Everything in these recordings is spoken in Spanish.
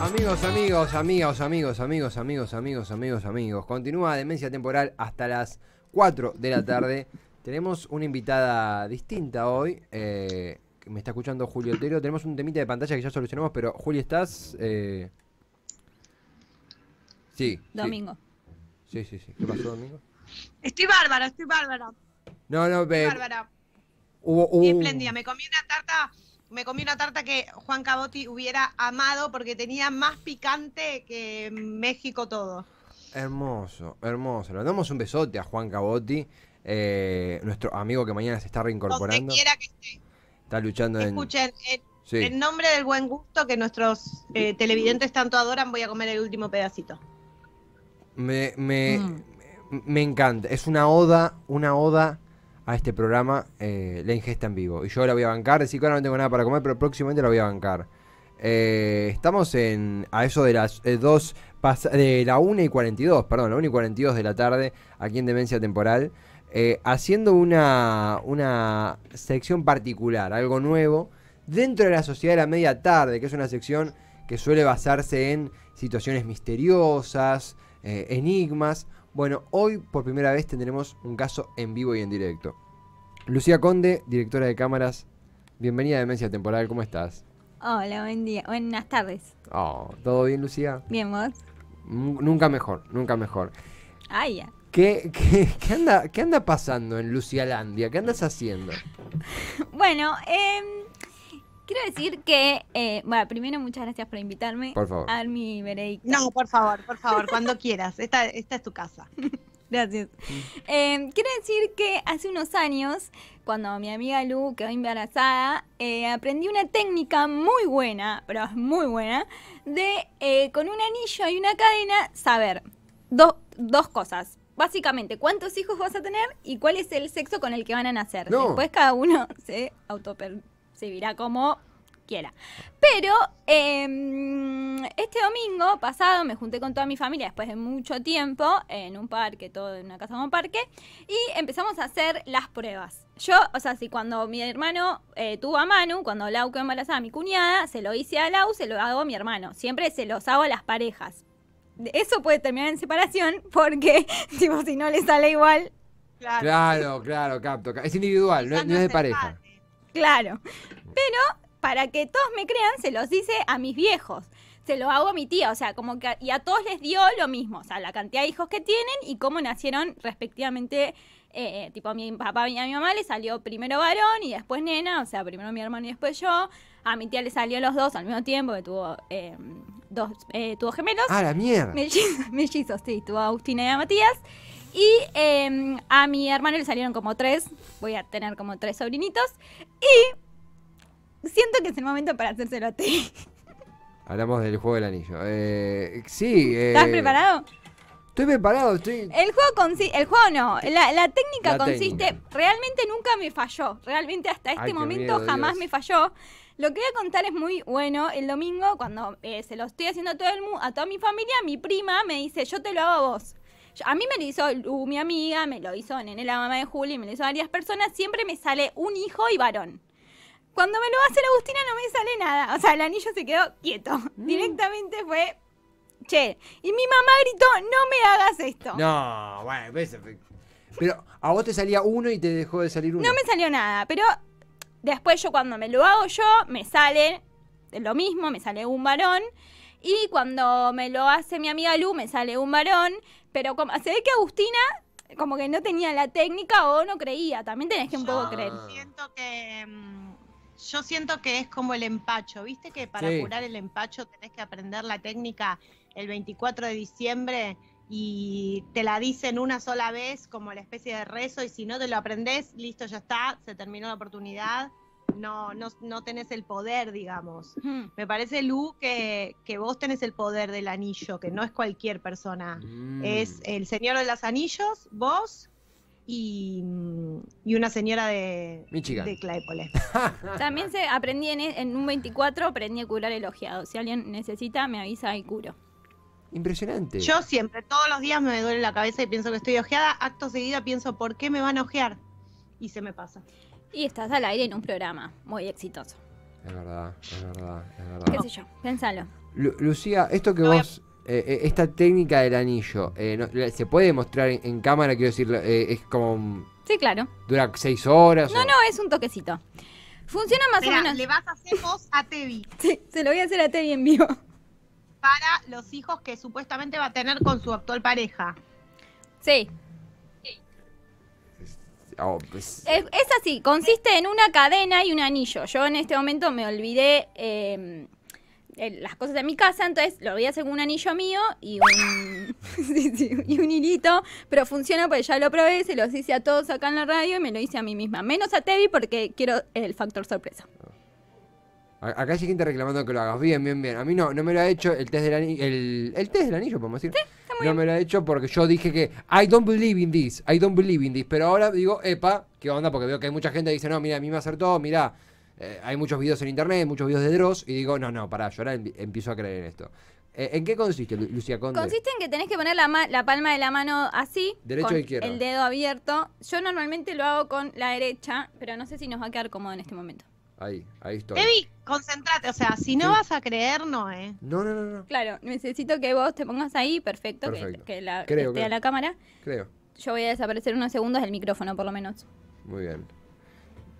Amigos, amigos, amigos, amigos, amigos, amigos, amigos, amigos, amigos. Continúa Demencia Temporal hasta las 4 de la tarde. Tenemos una invitada distinta hoy. Eh, me está escuchando Julio Otero. Tenemos un temita de pantalla que ya solucionamos, pero Julio, ¿estás? Eh, sí. Domingo. Sí, sí, sí. ¿Qué pasó, Domingo? Estoy bárbara, estoy bárbara. No, no, Estoy bárbara. hubo, Me comí una tarta me comí una tarta que Juan Cabotti hubiera amado porque tenía más picante que México todo. Hermoso, hermoso. Le damos un besote a Juan Cabotti, eh, nuestro amigo que mañana se está reincorporando. Quiera que esté. Está luchando Escuchen, en... Escuchen, en nombre del buen gusto que nuestros eh, televidentes tanto adoran, voy a comer el último pedacito. Me, me mm. encanta. Es una oda, una oda a este programa eh, la ingesta en vivo. Y yo la voy a bancar, decir que ahora no tengo nada para comer, pero próximamente la voy a bancar. Eh, estamos a eso de las 2, eh, de la 1 y 42, perdón, la 1 y 42 de la tarde, aquí en Demencia Temporal, haciendo una, una sección particular, algo nuevo, dentro de la Sociedad de la Media Tarde, que es una sección que suele basarse en situaciones misteriosas, enigmas, bueno, hoy por primera vez tendremos un caso en vivo y en directo. Lucía Conde, directora de cámaras, bienvenida a Demencia Temporal, ¿cómo estás? Hola, buen día, buenas tardes. Oh, ¿Todo bien, Lucía? Bien, vos. nunca mejor, nunca mejor. Ay, ¿Qué, anda, ¿Qué anda pasando en Lucialandia? ¿Qué andas haciendo? bueno, eh, Quiero decir que, eh, bueno, primero muchas gracias por invitarme a mi veredicto. No, por favor, por favor, cuando quieras. Esta, esta es tu casa. gracias. Eh, quiero decir que hace unos años, cuando mi amiga Lu quedó embarazada, eh, aprendí una técnica muy buena, pero es muy buena, de con un anillo y una cadena saber dos cosas básicamente cuántos hijos vas a tener y cuál es el sexo con el que van a nacer. Después cada uno se autoper se virá como quiera. Pero em, este domingo pasado me junté con toda mi familia después de mucho tiempo en un parque, todo en una casa con parque, y empezamos a hacer las pruebas. Yo, o sea, si cuando mi hermano eh, tuvo a Manu, cuando Lau quedó embarazada mi cuñada, se lo hice a Lau, se lo hago a mi hermano. Siempre se los hago a las parejas. Eso puede terminar en separación porque, tipo, si no le sale igual. Claro, claro, claro capto. Es individual, no, es de pareja. Claro. Pero para que todos me crean, se los dice a mis viejos. Se los hago a mi tía, o sea, como que y a todos les dio lo mismo, o sea, la cantidad de hijos que tienen y cómo nacieron respectivamente eh, eh, tipo a mi papá y a mi mamá le salió primero varón y después nena, o sea, primero mi hermano y después yo. A mi tía le salió los dos al mismo tiempo, que tuvo eh, dos, tuvo gemelos. Ah, la mierda. Mellizos, mellizos, sí, tuvo a Agustina y Matías. Y em, a mi hermano le salieron como tres. Voy a tener como tres sobrinitos. Y siento que es el momento para hacérselo a ti. Hablamos del juego del anillo. Eh, sí. Eh, ¿Estás preparado? Estoy preparado, El juego El juego no. La, técnica consiste. Realmente nunca me falló. Realmente hasta este momento jamás me falló. Lo que voy a contar es muy bueno. El domingo, cuando eh, se lo estoy haciendo a, todo el a toda mi familia, mi prima me dice: Yo te lo hago a vos a mí me lo hizo Lu, mi amiga, me lo hizo Nene, la mamá de Juli, me lo hizo varias personas. Siempre me sale un hijo y varón. Cuando me lo hace la Agustina no me sale nada. O sea, el anillo se quedó quieto. Mm. Directamente fue che. Y mi mamá gritó, no me hagas esto. No, bueno, pero a vos te salía uno y te dejó de salir uno. No me salió nada, pero después yo cuando me lo hago yo, me sale lo mismo, me sale un varón. Y cuando me lo hace mi amiga Lu, me sale un varón. Pero como, se ve que Agustina como que no tenía la técnica o no creía. También tenés que un poco creer. Mm, yo siento que es como el empacho. ¿Viste que para curar el empacho tenés que aprender la técnica el 24 de diciembre y te la dicen una sola vez como la especie de rezo y si no te lo aprendés, listo, ya está, se terminó la oportunidad no, no, no tenés el poder, digamos. Me parece, Lu, que, que, vos tenés el poder del anillo, que no es cualquier persona. Mm. Es el señor de los anillos, vos y, una señora de, de Claypole. También se aprendí en, e, un 24, aprendí a curar el ojeado. Si alguien necesita, me avisa y curo. Impresionante. Yo siempre, todos los días me duele la cabeza y pienso que estoy ojeada. Acto seguido pienso, ¿por qué me van a ojear? Y se me pasa y estás al aire en un programa muy exitoso. Es verdad, es verdad, es verdad. ¿Qué sé yo? Pensalo. Lucía, esto que vos, eh, eh, esta técnica del anillo, eh, ¿se puede mostrar en, cámara? Quiero decir, es como... Sí, claro. ¿Dura seis horas? No, no, es un toquecito. Funciona más o menos. Le vas a hacer vos a Tevi. Sí, se lo voy a hacer a Tevi en vivo. Para los hijos que supuestamente va a tener con su actual pareja. Sí, Oh, pues, es, así, consiste en una cadena y un anillo. Yo en este momento me olvidé em, las cosas de mi casa, entonces lo voy a hacer con un anillo mío y un, hilito, pero funciona porque ya lo probé, se los hice a todos acá en la radio y me lo hice a mí misma, menos a Tevi porque quiero el factor sorpresa. Acá hay gente reclamando que lo hagas bien, bien, bien. A mí no, no me lo ha hecho el test del anillo, el, el test del anillo, podemos decir. No me lo ha hecho porque yo dije que I don't believe in this, I don't believe in this. Pero ahora digo, epa, ¿qué onda? Porque veo que hay mucha gente que dice, no, mira, a mí me acertó, mira, eh, hay muchos videos en internet, muchos videos de Dross. Y digo, no, no, pará, yo ahora empiezo a creer en esto. Eh, ¿En qué consiste, Lucía Conde? Consiste en que tenés que poner la, palma de la mano así. Derecho con El dedo abierto. Yo normalmente lo hago con la derecha, pero no sé si nos va a quedar cómodo en este momento. Ahí, ahí estoy. Evi, concentrate, o sea, si no vas a creer, no, ¿eh? No, no, no, no. Claro, necesito que vos te pongas ahí, perfecto, Que, creo, esté la cámara. Creo. Yo voy a desaparecer unos segundos del micrófono, por lo menos. Muy bien.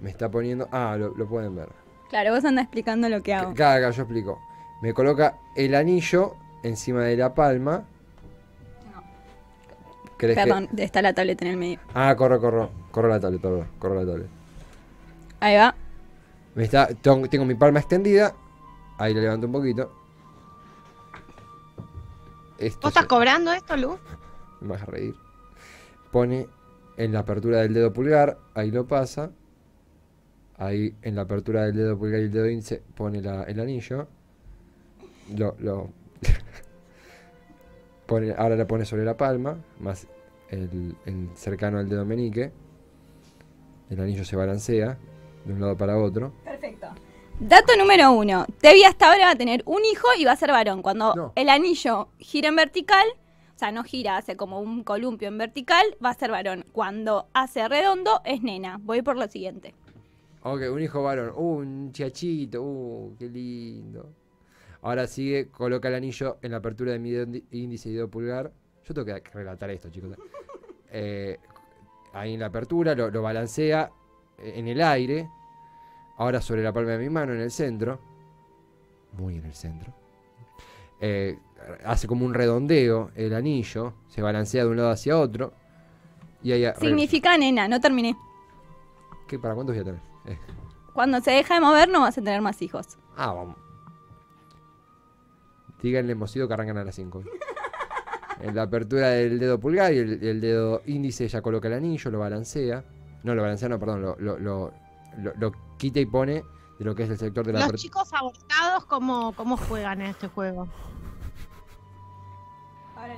Me está poniendo. Ah, lo, pueden ver. Claro, vos andas explicando lo que hago. Claro, yo explico. Me coloca el anillo encima de la palma. No. ¿Crees que... está la tableta en el medio. Ah, corro, corro. Corro la tableta, perdón. Corro la tableta. Ahí va tengo mi palma extendida. Ahí la levanto un poquito. Esto ¿Vos estás cobrando esto, Lu? Me vas a reír. Pone en la apertura del dedo pulgar. Ahí lo pasa. Ahí en la apertura del dedo pulgar y el dedo índice pone el anillo. Lo, lo pone, ahora la pone sobre la palma. Más el, el cercano al dedo meñique. El anillo se balancea de un lado para otro. Perfecto. Dato número uno. vi hasta ahora va a tener un hijo y va a ser varón. Cuando el anillo gira en vertical, o sea, no gira, hace como un columpio en vertical, va a ser varón. Cuando hace redondo, es nena. Voy por lo siguiente. Ok, un hijo varón. Uh, un chachito. Uh, qué lindo. Ahora sigue, coloca el anillo en la apertura de mi índice y dedo pulgar. Yo tengo que relatar esto, chicos. Eh, ahí en la apertura, lo balancea, en el aire, ahora sobre la palma de mi mano, en el centro, muy en el centro. Eh, hace como un redondeo el anillo, se balancea de un lado hacia otro. Y Significa, nena, no terminé. ¿Qué, ¿Para cuántos voy a tener? Eh. Cuando se deja de mover no vas a tener más hijos. Ah, vamos. Díganle mocido que arrancan a las 5. en la apertura del dedo pulgar y el, el dedo índice Ella coloca el anillo, lo balancea. No, lo balancea, perdón, lo, lo, lo, quita y pone de lo que es el sector de la... Los chicos abortados, ¿cómo, juegan en este juego? Ahora,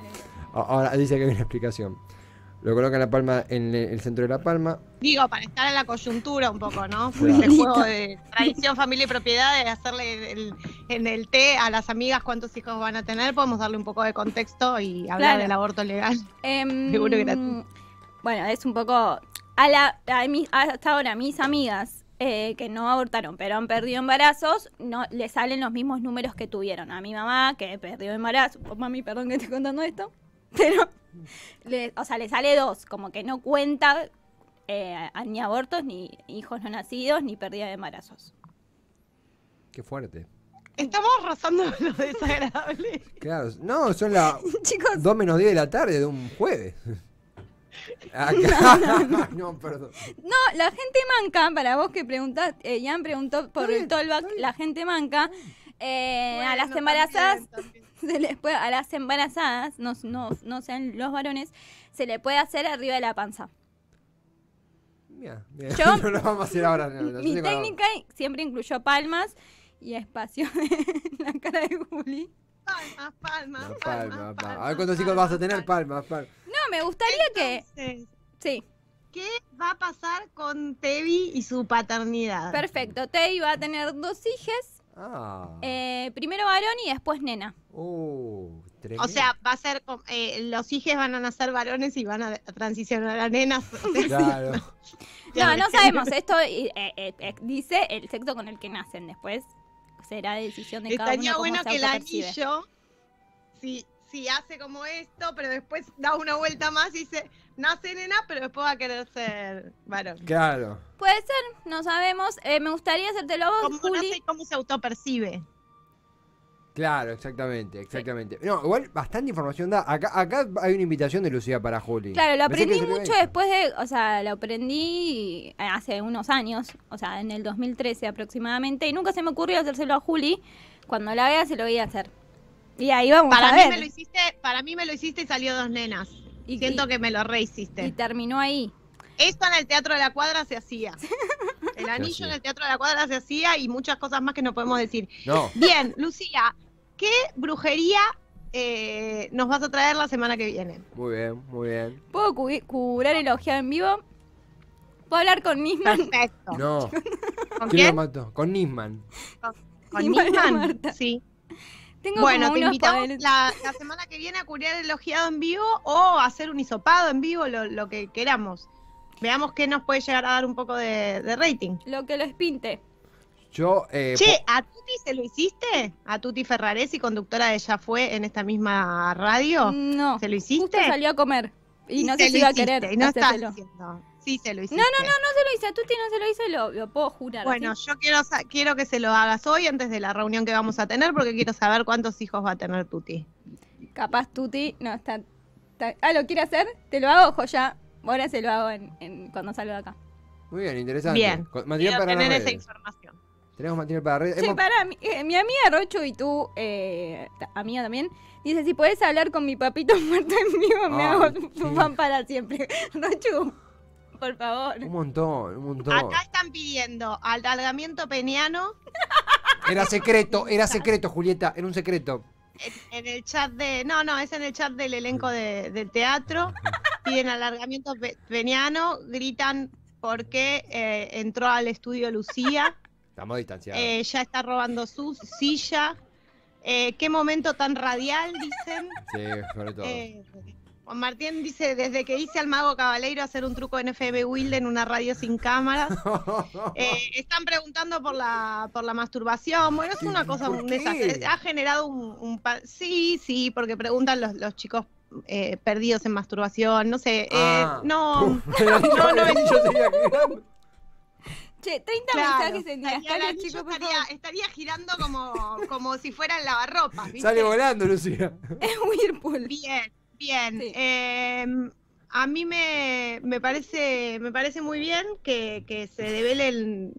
Ahora dice que hay una explicación. Lo coloca en la palma, en el centro de la palma. Digo, para estar en la coyuntura un poco, ¿no? Fue Este juego de tradición, familia y propiedad, de hacerle en el té a las amigas cuántos hijos van a tener, podemos darle un poco de contexto y hablar del aborto legal. Em, Seguro que era... Bueno, es un poco a hasta ahora mis amigas eh, que no abortaron pero han perdido embarazos, no le salen los mismos números que tuvieron. A mi mamá, que perdió embarazo, oh, mami, perdón que estoy contando esto, pero, o sea, le sale dos, como que no cuenta eh, ni abortos, ni hijos no nacidos, ni pérdida de embarazos. Qué fuerte. Estamos rozando lo desagradable. Claro, no, son las Dos menos 10 de la tarde de un jueves. no, la gente manca, para vos que preguntás, Jan eh, preguntó por el tollback, la gente manca. a las embarazadas a las embarazadas, no, sean los varones, se le puede hacer arriba de la panza. mi técnica siempre incluyó palmas y espacio en la cara de Juli. Palmas, palmas, palmas, palmas, A ver cuántos hijos vas a tener, palmas, palmas. No, me gustaría que. Sí. ¿Qué va a pasar con Tevi y su paternidad? Perfecto, Tevi va a tener dos hijos. Ah. Eh, primero varón y después nena. Uh, o sea, va a ser eh, los hijos van a nacer varones y van a transicionar a nenas. Claro. no, no sabemos. Esto eh, dice el sexo con el que nacen después será decisión de cada uno. Estaría bueno que el anillo, si, si hace como esto, pero después da una vuelta más y dice, nace nena, pero después va a querer ser varón. Claro. Puede ser, no sabemos. Eh, me gustaría hacerte vos, ¿Cómo cómo se autopercibe? Claro, exactamente, exactamente. No, igual bastante información da. Acá, acá hay una invitación de Lucía para Juli. Claro, lo aprendí mucho después de, o sea, lo aprendí eh, hace unos años, o sea, en el 2013 aproximadamente, y nunca se me ocurrió hacérselo a Juli. Cuando la vea se lo voy a hacer. Y ahí vamos para mí Me lo hiciste, para mí me lo hiciste y salió dos nenas. Y, Siento que me lo rehiciste. Y terminó ahí. Esto en el Teatro de la Cuadra se hacía. El anillo en el Teatro de la Cuadra se hacía y muchas cosas más que no podemos decir. No. Bien, Lucía, ¿Qué brujería eh, nos vas a traer la semana que viene? Muy bien, muy bien. ¿Puedo curar el ojeado en vivo? ¿Puedo hablar con Nisman? Perfecto. No. ¿Con quién? Con Nisman. ¿Con, Nisman? Sí. Tengo bueno, te invitamos la, semana que viene a curar el ojeado en vivo o a hacer un isopado en vivo, lo, que queramos. Veamos qué nos puede llegar a dar un poco de, de rating. Lo que les pinte. Yo, eh, che, ¿a Tuti se lo hiciste? ¿A Tuti Ferraresi, conductora de Ya Fue en esta misma radio? No. ¿Se lo hiciste? Justo salió a comer. Y, no se, se lo iba a querer. Y no está diciendo. Sí, se lo hiciste. No, no, no, no se lo hice. A Tuti no se lo hice, lo, puedo jurar. Bueno, yo quiero, quiero que se lo hagas hoy antes de la reunión que vamos a tener porque quiero saber cuántos hijos va a tener Tuti. Capaz Tuti no está. ah, ¿lo quiere hacer? Te lo hago, joya. Ahora se lo hago en, cuando salgo de acá. Muy bien, interesante. Bien. Me tener esa información. Tenemos material para redes. Sí, para eh, mi, amiga Rocho y tú, eh, amiga también, dice, si puedes hablar con mi papito muerto en vivo, me hago tu fan para siempre. Rocho, por favor. Un montón, un montón. Acá están pidiendo alargamiento peniano. Era secreto, era secreto, Julieta, era un secreto. En, el chat de. No, no, es en el chat del elenco de, teatro. Piden alargamiento peniano, gritan porque eh, entró al estudio Lucía. Estamos distanciados. Eh, ya está robando su silla. Eh, qué momento tan radial, dicen. Sí, sobre todo. Eh, Juan Martín dice, desde que hice al mago Cabaleiro hacer un truco en FM Wilde en una radio sin cámaras. están preguntando por la, por la masturbación. Bueno, es una cosa, Ha generado un, Sí, sí, porque preguntan los, chicos perdidos en masturbación, no sé. Ah. no, no, no, no, no, 30 mensajes en Estaría, girando como, como si fuera en lavarropas. Sale volando, Lucía. Es Whirlpool. Bien, bien. Em, a mí me, parece, me parece muy bien que, se develen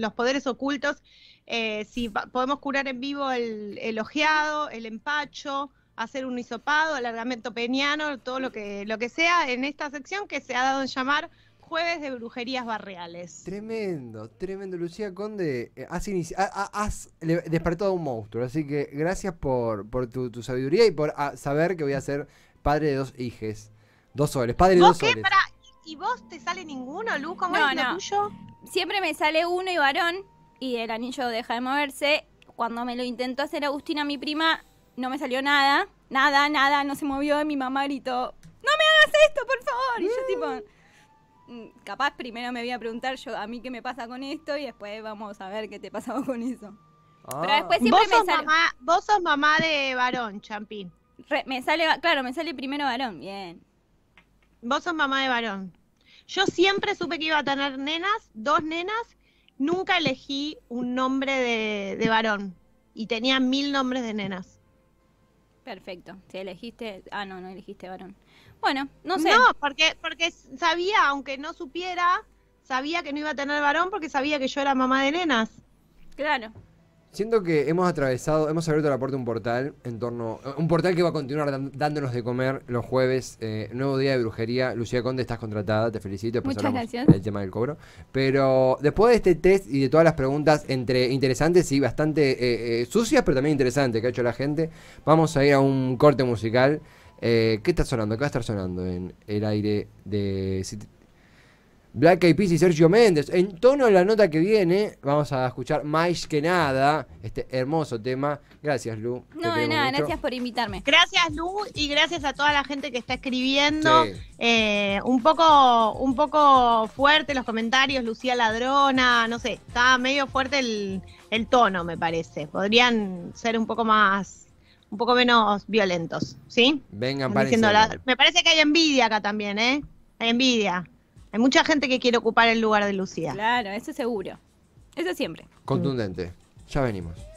los poderes ocultos. Eh, si podemos curar en vivo el, el ojeado, el empacho, hacer un hisopado, alargamento peniano, todo lo que, lo que sea en esta sección que se ha dado en llamar jueves de brujerías barriales. Tremendo, tremendo. Lucía Conde, eh, has, has despertado un monstruo, así que gracias por, tu, sabiduría y por ah, saber que voy a ser padre de dos hijes. Dos soles, padre de dos qué? soles. ¿Y vos te sale ninguno, Lu? ¿Cómo es lo tuyo? Siempre me sale uno y varón, y el anillo deja de moverse. Cuando me lo intentó hacer Agustina, mi prima, no me salió nada. Nada, nada, no se movió. Mi mamá gritó, ¡No me hagas esto, por favor! Y yo, tipo, Mm, capaz primero me voy a preguntar yo a mí qué me pasa con esto y después vamos a ver qué te pasaba con eso. Pero ah. después siempre ¿Vos me sos mamá, vos sos mamá de varón, Champín. me sale, claro, me sale primero varón, bien. Vos sos mamá de varón. Yo siempre supe que iba a tener nenas, dos nenas, nunca elegí un nombre de, de varón y tenía mil nombres de nenas. Perfecto, si elegiste, ah no, no elegiste varón. Bueno, no sé. No, porque, porque sabía, aunque no supiera, sabía que no iba a tener varón porque sabía que yo era mamá de nenas. Claro. Siento que hemos atravesado, hemos abierto la puerta un portal en torno. Un portal que va a continuar dándonos de comer los jueves. Eh, nuevo día de brujería. Lucía Conde, estás contratada, te felicito. por Muchas gracias. El tema del cobro. Pero después de este test y de todas las preguntas, entre interesantes y bastante eh, eh, sucias, pero también interesantes que ha hecho la gente, vamos a ir a un corte musical. Eh, ¿Qué está sonando? Acá estar sonando en el aire de Black Eyed Peas y Sergio Méndez. En tono de la nota que viene, vamos a escuchar más que nada este hermoso tema. Gracias, Lu. No, de nada, gracias por invitarme. Gracias, Lu, y gracias a toda la gente que está escribiendo. Eh, un, poco, un poco fuerte los comentarios, Lucía Ladrona, no sé, está medio fuerte el tono, me parece. Podrían ser un poco más un poco menos violentos, ¿sí? Vengan para Me parece que hay envidia acá también, ¿eh? Hay envidia. Hay mucha gente que quiere ocupar el lugar de Lucía. Claro, eso seguro. Eso siempre. Contundente. Ya venimos.